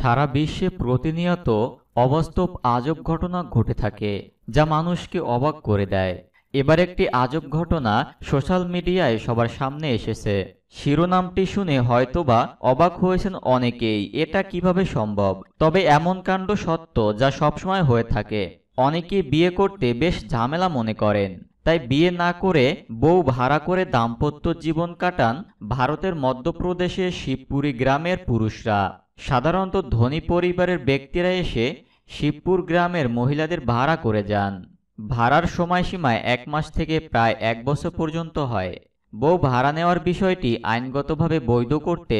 সারা বিশ্বে প্রতিনিয়ত অবাস্তব আজব ঘটনা ঘটে থাকে যা মানুষকে অবাক করে দেয় এবার একটি আজব ঘটনা সোশ্যাল মিডিয়ায় সবার সামনে এসেছে শিরোনামটি শুনে হয়তোবা অবাক হয়েছেন অনেকেই এটা কিভাবে সম্ভব তবে এমন কাণ্ড সত্য যা সবসময় হয়ে থাকে অনেকে বিয়ে করতে বেশ ঝামেলা মনে করেন তাই বিয়ে না করে বউ ভাড়া করে দাম্পত্য জীবন কাটান ভারতের মধ্যপ্রদেশের শিবপুরী গ্রামের পুরুষরা সাধারণত ধনী পরিবারের ব্যক্তিরা এসে শিবপুর গ্রামের মহিলাদের ভাড়া করে যান ভাড়ার সময়সীমায় এক মাস থেকে প্রায় এক বছর পর্যন্ত হয় বউ ভাড়া নেওয়ার বিষয়টি আইনগতভাবে বৈধ করতে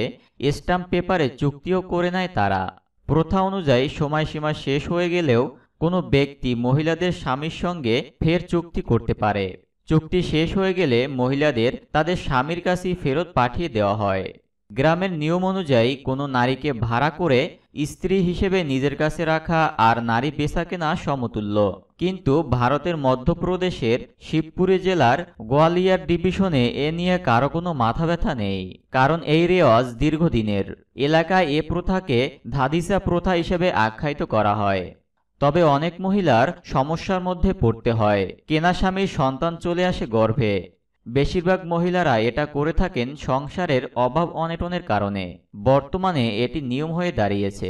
স্ট্যাম্প পেপারে চুক্তিও করে নেয় তারা প্রথা অনুযায়ী সময়সীমা শেষ হয়ে গেলেও কোনো ব্যক্তি মহিলাদের স্বামীর সঙ্গে ফের চুক্তি করতে পারে চুক্তি শেষ হয়ে গেলে মহিলাদের তাদের স্বামীর কাছেই ফেরত পাঠিয়ে দেওয়া হয় গ্রামের নিয়ম অনুযায়ী কোনো নারীকে ভাড়া করে স্ত্রী হিসেবে নিজের কাছে রাখা আর নারী বেচা কেনা সমতুল্য কিন্তু ভারতের মধ্যপ্রদেশের শিবপুরে জেলার গোয়ালিয়ার ডিভিশনে এ নিয়ে কারো কোনো মাথা ব্যথা নেই কারণ এই রেওয়াজ দীর্ঘদিনের এলাকায় এ প্রথাকে ধাদিসা প্রথা হিসেবে আখ্যায়িত করা হয় তবে অনেক মহিলার সমস্যার মধ্যে পড়তে হয় কেনা স্বামীর সন্তান চলে আসে গর্ভে বেশিরভাগ মহিলারা এটা করে থাকেন সংসারের অভাব অনেটনের কারণে বর্তমানে এটি নিয়ম হয়ে দাঁড়িয়েছে